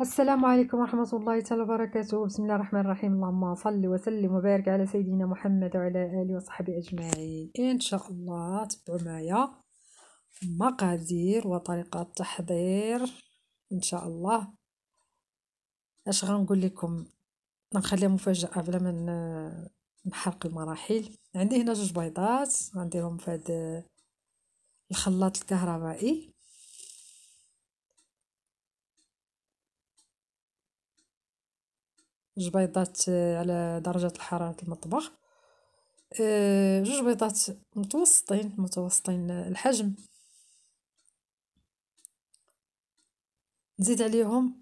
السلام عليكم ورحمة الله تعالى وبركاته بسم الله الرحمن الرحيم اللهم صل وسلم وبارك على سيدنا محمد وعلى آله وصحبه أجمعين إن شاء الله تبعوا معايا مقادير وطريقة تحضير إن شاء الله اش غنقول لكم نخليها مفاجأة قبل ما نحرق المراحل عندي هنا جوج بيضات غنديرهم في هذا الخلاط الكهربائي جوج بيضات على درجه الحراره المطبخ آه، جوج بيضات متوسطين متوسطين الحجم نزيد عليهم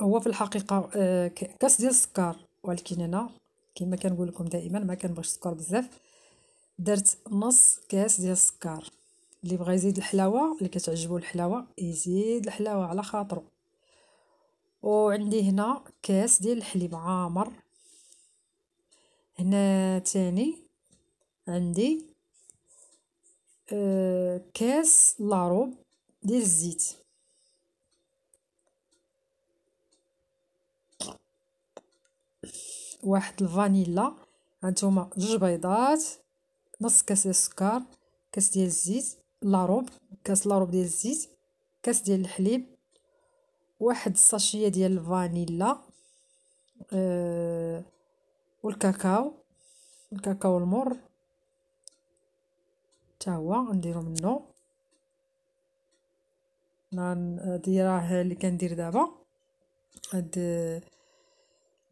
هو في الحقيقه آه، كاس ديال السكر ولكن انا كما كنقول لكم دائما ما كنبغيش السكر بزاف درت نص كاس ديال السكر اللي بغى يزيد الحلاوه اللي كتعجبو الحلاوه يزيد الحلاوه على خاطرو وعندي هنا كاس ديال الحليب عامر هنا تاني عندي آه، كاس لاروب ديال الزيت واحد الفانيلا هانتوما جوج بيضات نص كاس ديال السكر كاس ديال الزيت لاروب كاس لاروب ديال الزيت كاس ديال الحليب واحد الساشيه ديال الفانيلا أه والكاكاو الكاكاو المر حتى هو غنديرو منه هادي راه اللي كندير دابا هاد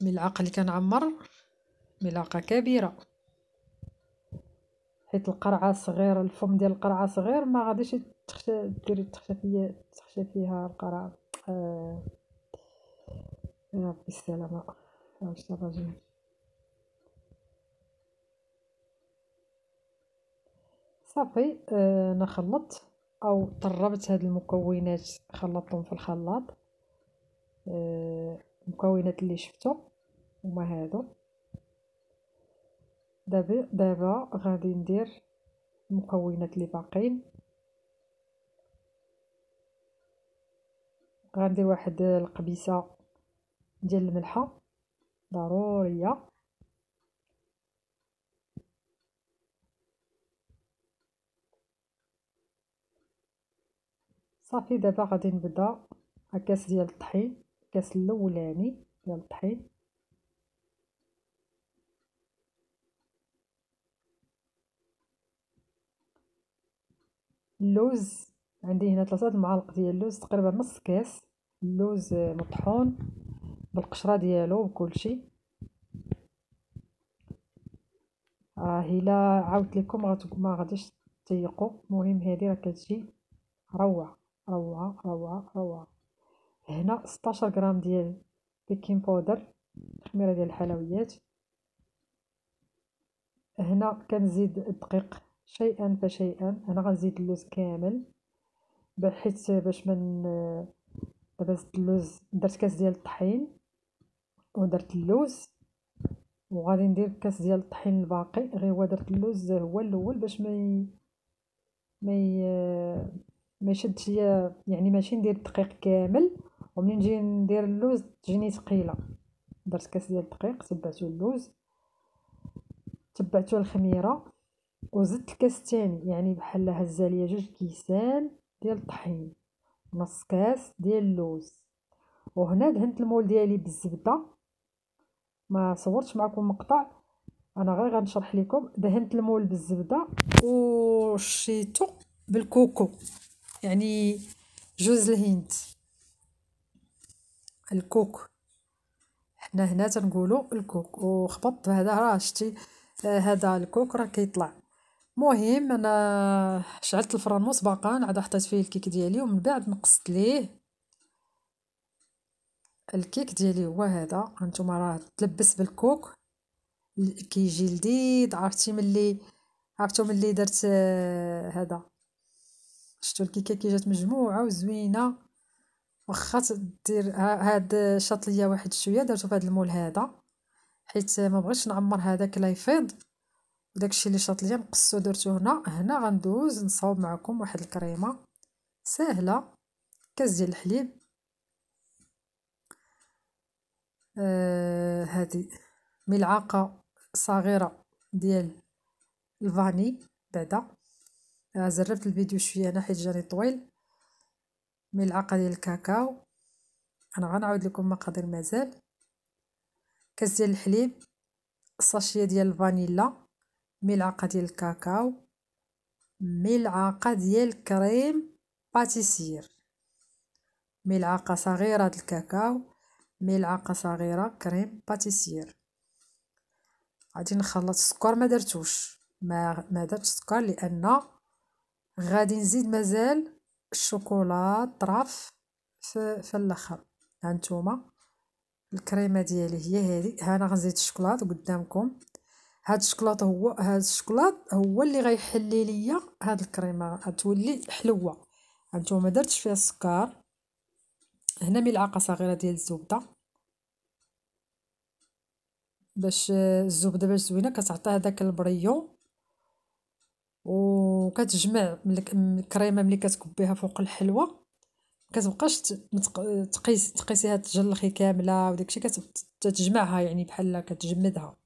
الملعقه اللي كنعمر ملعقه كبيره حيت القرعه صغيره الفم ديال القرعه صغير ما غاديش تخشى ديري تخشى فيها تخشى فيها القرعه آه، يا ربي السلامة عشت الرجل صافي آه، انا خلطت او طربت هاد المكونات خلطتهم في الخلاط آه، المكونات اللي شفتو هما هادو دابا دابا غادي ندير المكونات اللي باقين غندير واحد القبيسه ديال الملحه ضروريه صافي دابا غادي نبدا كاس ديال الطحين الكاس الاولاني ديال الطحين اللوز عندي هنا ثلاثة المعالق ديال اللوز تقريبا نص كاس اللوز مطحون بالقشره ديالو وكلشي راه الا عاودت لكم ما غاديش تيقوا المهم هذه راه كتجي روعه روعه روعه روعه هنا 16 غرام ديال بيكين بودر خميره ديال الحلويات هنا كنزيد الدقيق شيئا فشيئا انا غنزيد اللوز كامل بحيث باش من درت اللوز درت كاس ديال الطحين ودرت اللوز وغادي ندير كاس ديال الطحين الباقي غير هو درت اللوز هو الاول باش ما ما ما يشدش ليا يعني ماشي ندير الدقيق كامل ومنين نجي ندير اللوز تجيني ثقيله درت كاس ديال الدقيق تبعتو اللوز تبعتو الخميره وزدت الكاس الثاني يعني بحال هزه ليا جوج كيسان ديال الطحين نص كاس ديال اللوز وهنا دهنت المول ديالي بالزبده ما صورتش معكم مقطع انا غير غنشرح لكم دهنت المول بالزبده وشيتو بالكوكو يعني جوز الهند الكوك حنا هنا تنقولوا الكوك وخبطت هذا راه شتي آه، هذا الكوك راه كيطلع مهم انا شعلت الفران مسبقا عاد حطيت فيه الكيك ديالي ومن بعد نقصت ليه الكيك ديالي هو هذا هانتوما راه تلبس بالكوك كيجي لذيذ عرفتي ملي عرفتو ملي درت آه، هذا شفتو الكيكه كي جات مجموعه وزوينه واخا دير هاد شاط ليا واحد شويه درتو في هاد المول هذا حيت ما بغيتش نعمر هذاك لا يفيض داكشي اللي شاط ليا نقصو درتو هنا هنا غندوز نصاوب معكم واحد الكريمه ساهله كاس ديال الحليب آه هادي ملعقه صغيره ديال الفاني بعدا آه زربت الفيديو شويه انا حيت جاني طويل ملعقه ديال الكاكاو انا غنعاود لكم مقادير مازال كاس ديال الحليب صاشيه ديال الفانيلا ملعقه ديال الكاكاو ملعقه ديال كريم باتيسير ملعقه صغيره ديال الكاكاو ملعقه صغيره كريم باتيسير غادي نخلط السكر ما درتوش ما ما درتش السكر لان غادي نزيد مازال الشوكولا طرف في, في الاخر هانتوما الكريمه ديالي هي هذه انا غنزيد الشوكولاط قدامكم هاد الشكلاط هو هاد الشكلاط هو اللي غيحلي ليا هاد الكريمه غتولي حلوه هانتوما ما درتش فيها السكر هنا ملعقه صغيره ديال الزبده باش الزبده باش زوينه كتعطي هذاك البريو وكتجمع الكريمه ملي كتكبيها فوق الحلوه كتبقاش تقيس تقيسي هاد تجلخي كامله وداكشي كتجمعها يعني بحال كتجمدها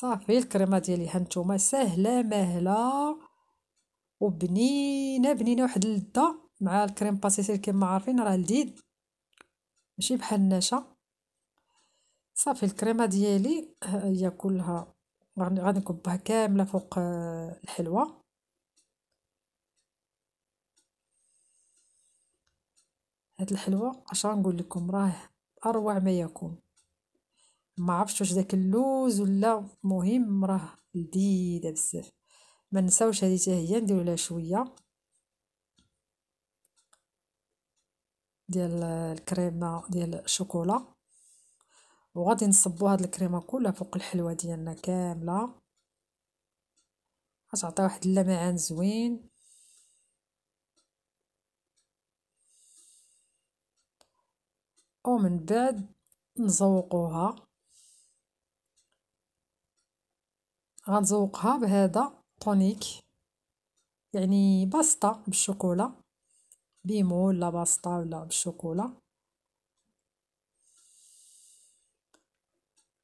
صافي الكريمه ديالي هانتوما سهله مهله وبنينه بنينه واحد اللذه مع الكريم باسيسيل كما عارفين راه لذيذ ماشي بحال النشا صافي الكريمه ديالي هي كلها غادي نكبها كامله فوق آه، الحلوه هاد الحلوه اش غنقول لكم راه اروع ما يكون ما عرفتش واش داك اللوز ولا مهم راه لذيذه بزاف ما نساوش هذه حتى هي نديروا لها شويه ديال الكريمه ديال الشوكولا وغادي نصبوا هاد الكريمه كلها فوق الحلوه ديالنا كامله غتعطي واحد اللمعان زوين ومن بعد نزوقوها غنزوقها بهذا طونيك يعني باستا بالشوكولا بيمو ولا باستا ولا بالشوكولا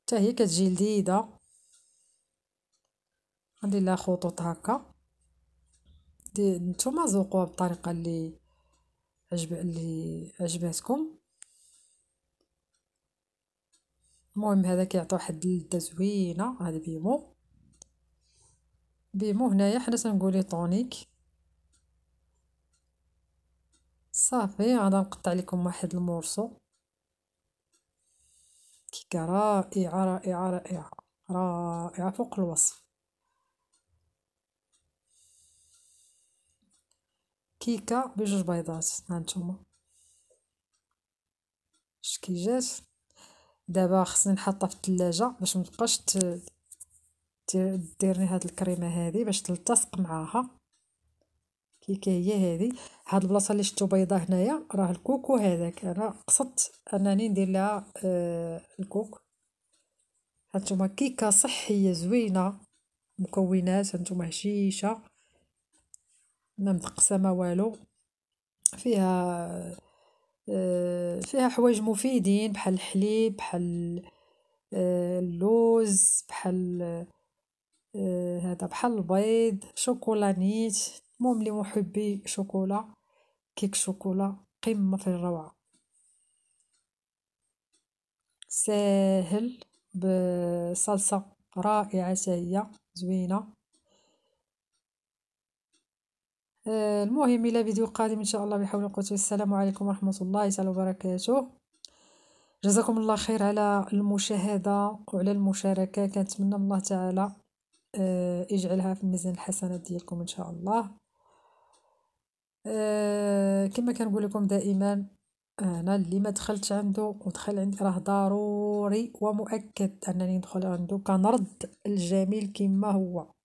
حتى هي كتجي لذيذه غندير لها خطوط هكا نتوما زوقوها بالطريقه اللي عجب اللي عجباتكم المهم هذا كيعطي واحد اللذه زوينه هذا بيمو ديمو هنايا حنا تنقولي طونيك صافي غادا نقطع لكم واحد المورسو كيكه رائعه رائعه رائعه رائعه فوق الوصف كيكه بجوج بيضات هانتوما اش كي جات دابا خصني نحطها في الثلاجه باش متبقاش ديرني هاد الكريمه هذه باش تلتصق معاها كي هي هذه هاد البلاصه اللي شفتو بيضه هنايا راه الكوكو هذاك انا قصدت انني ندير لها آه الكوك هانتوما كيكه صحيه زوينه مكونات هانتوما هشيشه ما متقسه ما والو فيها آه، فيها حوايج مفيدين بحال الحليب بحال آه، اللوز بحال آه، آه، هذا بحال البيض شوكولا نيت المهم لمحبي شوكولا كيك شوكولا قمة في الروعة ساهل بصلصة رائعة هي زوينة آه، المهم الى فيديو قادم ان شاء الله بحول قوة السلام عليكم ورحمة الله تعالى وبركاته جزاكم الله خير على المشاهدة وعلى المشاركة كنتمنى من الله تعالى آه، اجعلها في ميزان الحسنات ديالكم ان شاء الله آه، كما كنقول لكم دائما انا اللي ما دخلتش عنده ودخل عندي راه ضروري ومؤكد انني ندخل عنده كنرد الجميل كما هو